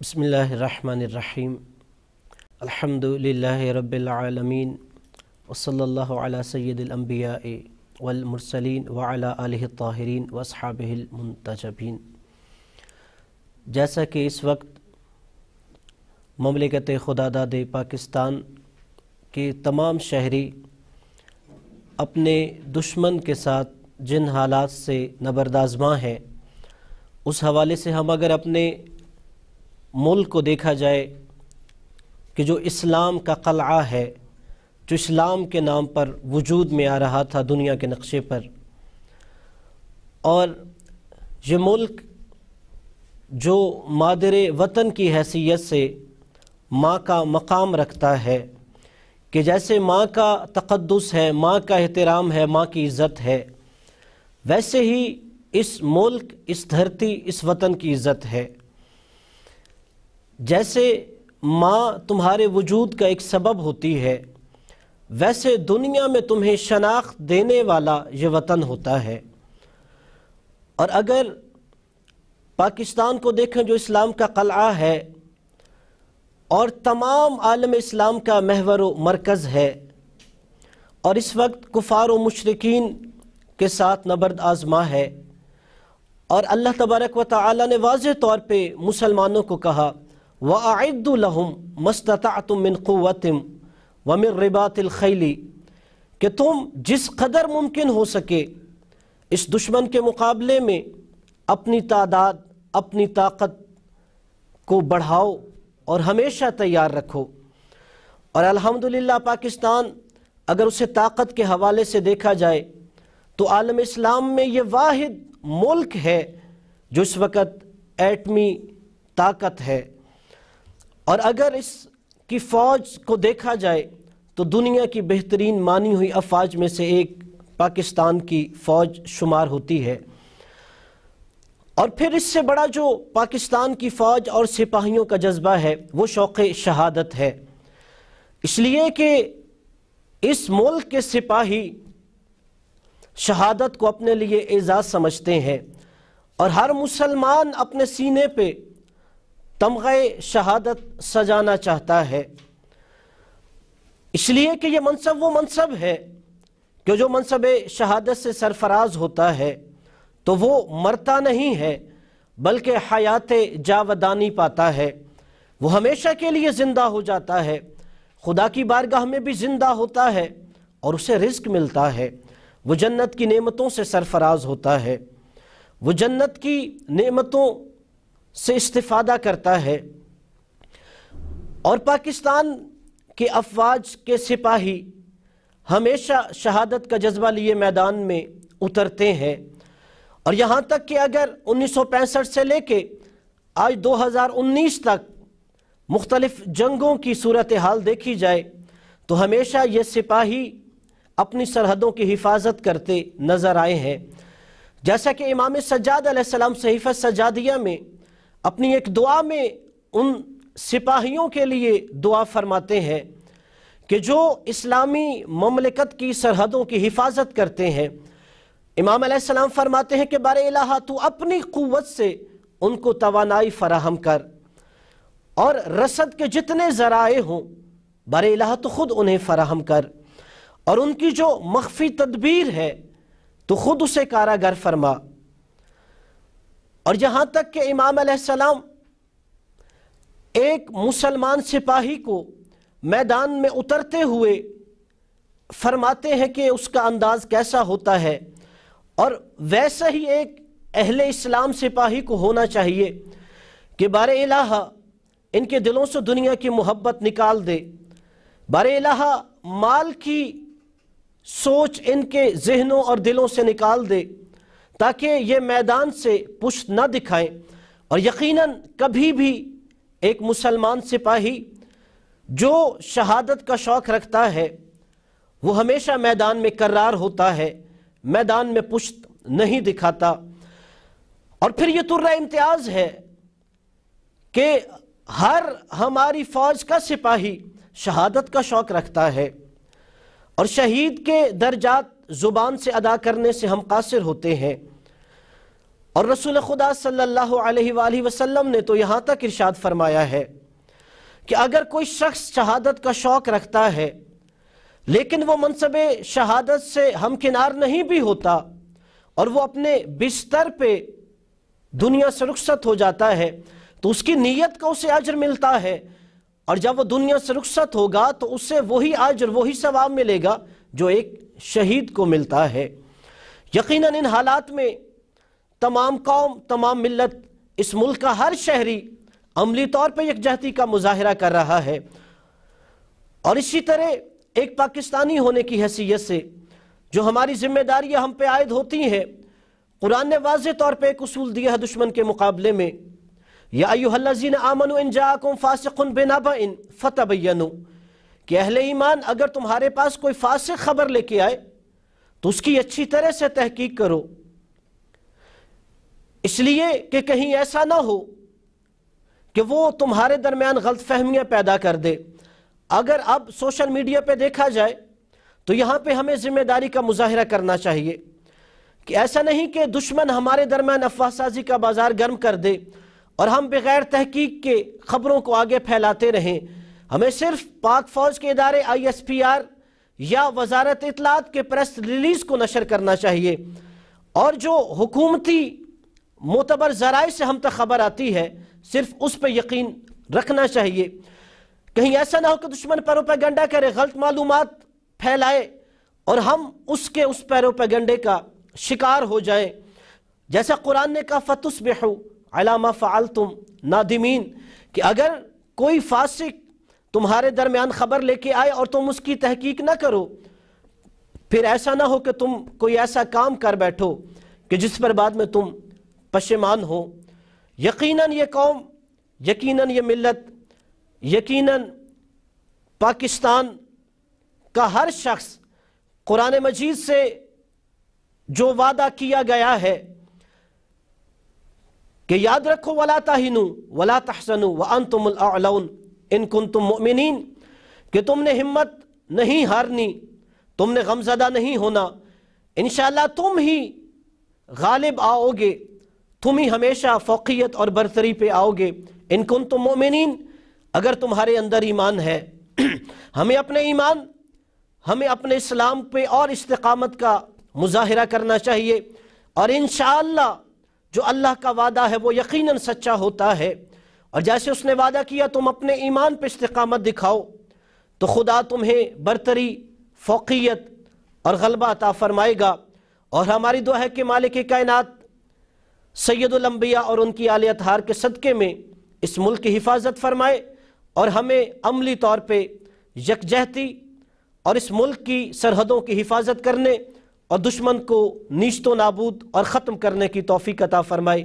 بسم اللہ الرحمن الرحیم الحمد للہ رب العالمین وصلی اللہ علی سید الانبیاء والمرسلین وعلا آلہ الطاہرین واصحابہ المنتجبین جیسا کہ اس وقت مملکت خدا داد پاکستان کے تمام شہری اپنے دشمن کے ساتھ جن حالات سے نبردازماں ہیں اس حوالے سے ہم اگر اپنے ملک کو دیکھا جائے کہ جو اسلام کا قلعہ ہے جو اسلام کے نام پر وجود میں آ رہا تھا دنیا کے نقشے پر اور یہ ملک جو مادر وطن کی حیثیت سے ماں کا مقام رکھتا ہے کہ جیسے ماں کا تقدس ہے ماں کا احترام ہے ماں کی عزت ہے ویسے ہی اس ملک اس دھرتی اس وطن کی عزت ہے جیسے ماں تمہارے وجود کا ایک سبب ہوتی ہے ویسے دنیا میں تمہیں شناخت دینے والا یہ وطن ہوتا ہے اور اگر پاکستان کو دیکھیں جو اسلام کا قلعہ ہے اور تمام عالم اسلام کا محور و مرکز ہے اور اس وقت کفار و مشرقین کے ساتھ نبرد آزما ہے اور اللہ تبارک و تعالی نے واضح طور پہ مسلمانوں کو کہا وَأَعِدُّ لَهُمْ مَسْتَتَعْتُمْ مِنْ قُوَّتِمْ وَمِنْ رِبَاطِ الْخَيْلِ کہ تم جس قدر ممکن ہو سکے اس دشمن کے مقابلے میں اپنی تعداد اپنی طاقت کو بڑھاؤ اور ہمیشہ تیار رکھو اور الحمدللہ پاکستان اگر اسے طاقت کے حوالے سے دیکھا جائے تو عالم اسلام میں یہ واحد ملک ہے جو اس وقت ایٹمی طاقت ہے اور اگر اس کی فوج کو دیکھا جائے تو دنیا کی بہترین مانی ہوئی افواج میں سے ایک پاکستان کی فوج شمار ہوتی ہے اور پھر اس سے بڑا جو پاکستان کی فوج اور سپاہیوں کا جذبہ ہے وہ شوق شہادت ہے اس لیے کہ اس ملک کے سپاہی شہادت کو اپنے لیے اعزاز سمجھتے ہیں اور ہر مسلمان اپنے سینے پہ تمغے شہادت سجانا چاہتا ہے اس لیے کہ یہ منصب وہ منصب ہے کہ جو منصب شہادت سے سرفراز ہوتا ہے تو وہ مرتا نہیں ہے بلکہ حیات جاودانی پاتا ہے وہ ہمیشہ کے لیے زندہ ہو جاتا ہے خدا کی بارگاہ میں بھی زندہ ہوتا ہے اور اسے رزق ملتا ہے وہ جنت کی نعمتوں سے سرفراز ہوتا ہے وہ جنت کی نعمتوں سے استفادہ کرتا ہے اور پاکستان کے افواج کے سپاہی ہمیشہ شہادت کا جذبہ لیے میدان میں اترتے ہیں اور یہاں تک کہ اگر انیس سو پینسٹھ سے لے کے آج دو ہزار انیس تک مختلف جنگوں کی صورتحال دیکھی جائے تو ہمیشہ یہ سپاہی اپنی سرحدوں کی حفاظت کرتے نظر آئے ہیں جیسا کہ امام سجاد علیہ السلام صحیفہ سجادیہ میں اپنی ایک دعا میں ان سپاہیوں کے لیے دعا فرماتے ہیں کہ جو اسلامی مملکت کی سرحدوں کی حفاظت کرتے ہیں امام علیہ السلام فرماتے ہیں کہ بارے الہا تو اپنی قوت سے ان کو توانائی فراہم کر اور رسد کے جتنے ذرائع ہوں بارے الہا تو خود انہیں فراہم کر اور ان کی جو مخفی تدبیر ہے تو خود اسے کاراگر فرما اور یہاں تک کہ امام علیہ السلام ایک مسلمان سپاہی کو میدان میں اترتے ہوئے فرماتے ہیں کہ اس کا انداز کیسا ہوتا ہے اور ویسا ہی ایک اہل اسلام سپاہی کو ہونا چاہیے کہ بار الہ ان کے دلوں سے دنیا کی محبت نکال دے بارے الہ مال کی سوچ ان کے ذہنوں اور دلوں سے نکال دے تاکہ یہ میدان سے پشت نہ دکھائیں اور یقیناً کبھی بھی ایک مسلمان سپاہی جو شہادت کا شوق رکھتا ہے وہ ہمیشہ میدان میں کرار ہوتا ہے میدان میں پشت نہیں دکھاتا اور پھر یہ ترہ امتیاز ہے کہ ہر ہماری فوج کا سپاہی شہادت کا شوق رکھتا ہے اور شہید کے درجات زبان سے ادا کرنے سے ہم قاصر ہوتے ہیں اور رسول خدا صلی اللہ علیہ وآلہ وسلم نے تو یہاں تک ارشاد فرمایا ہے کہ اگر کوئی شخص شہادت کا شوق رکھتا ہے لیکن وہ منصب شہادت سے ہمکنار نہیں بھی ہوتا اور وہ اپنے بستر پہ دنیا سے رخصت ہو جاتا ہے تو اس کی نیت کا اسے عجر ملتا ہے اور جب وہ دنیا سے رخصت ہوگا تو اسے وہی عجر وہی ثواب ملے گا جو ایک شہید کو ملتا ہے یقیناً ان حالات میں تمام قوم تمام ملت اس ملک کا ہر شہری عملی طور پہ یکجہتی کا مظاہرہ کر رہا ہے اور اسی طرح ایک پاکستانی ہونے کی حیثیت سے جو ہماری ذمہ داریاں ہم پہ عائد ہوتی ہیں قرآن نے واضح طور پہ ایک اصول دیا ہے دشمن کے مقابلے میں یا ایوہ اللہ آمنو ان جاکم فتبینو کہ اہل ایمان اگر تمہارے پاس کوئی فاسق خبر لے کے آئے تو اس کی اچھی طرح سے تحقیق کرو اس لیے کہ کہیں ایسا نہ ہو کہ وہ تمہارے درمیان غلط فہمیاں پیدا کر دے اگر اب سوشل میڈیا پہ دیکھا جائے تو یہاں پہ ہمیں ذمہ داری کا مظاہرہ کرنا چاہیے کہ ایسا نہیں کہ دشمن ہمارے درمیان افواہ سازی کا بازار گرم کر دے اور ہم بغیر تحقیق کے خبروں کو آگے پھیلاتے رہیں ہمیں صرف پاک فوج کے ادارے آئی ایس پی آر یا وزارت اطلاعات کے پریس ریلیز کو نشر کرنا چاہیے اور جو حکومتی معتبر ذرائع سے ہم تک خبر آتی ہے صرف اس پہ یقین رکھنا چاہیے کہیں ایسا نہ ہو کہ دشمن پیروپیگنڈا کرے غلط معلومات پھیلائے اور ہم اس کے اس پیروپیگنڈے کا شکار ہو جائیں جیسا قرآن نے کہا فتس عَلَى علامہ فَعَلْتُمْ نادمین کہ اگر کوئی فاسق تمہارے درمیان خبر لے کے آئے اور تم اس کی تحقیق نہ کرو پھر ایسا نہ ہو کہ تم کوئی ایسا کام کر بیٹھو کہ جس پر بعد میں تم پشمان ہو یقیناً یہ قوم یقیناً یہ ملت یقیناً پاکستان کا ہر شخص قرآن مجید سے جو وعدہ کیا گیا ہے کہ یاد رکھو ولا تَحِنُوا ولا تَحْسَنُوا وَأَنْتُمُ الْأَعْلَوْنُ ان کن تم ممنین کہ تم نے ہمت نہیں ہارنی تم نے غمزدہ نہیں ہونا انشاءاللہ تم ہی غالب آؤ گے تم ہی ہمیشہ فوقیت اور برتری پہ آؤ گے ان کن مؤمنین اگر تمہارے اندر ایمان ہے ہمیں اپنے ایمان ہمیں اپنے اسلام پہ اور استقامت کا مظاہرہ کرنا چاہیے اور انشاءاللہ جو اللہ کا وعدہ ہے وہ یقیناً سچا ہوتا ہے اور جیسے اس نے وعدہ کیا تم اپنے ایمان پہ استقامت دکھاؤ تو خدا تمہیں برتری فوقیت اور غلبہ عطا فرمائے گا اور ہماری دعا ہے کہ مالک کائنات سید الانبیاء اور ان کی آل اطہار کے صدقے میں اس ملک کی حفاظت فرمائے اور ہمیں عملی طور پہ یکجہتی اور اس ملک کی سرحدوں کی حفاظت کرنے اور دشمن کو نیشت و نابود اور ختم کرنے کی توفیق عطا فرمائے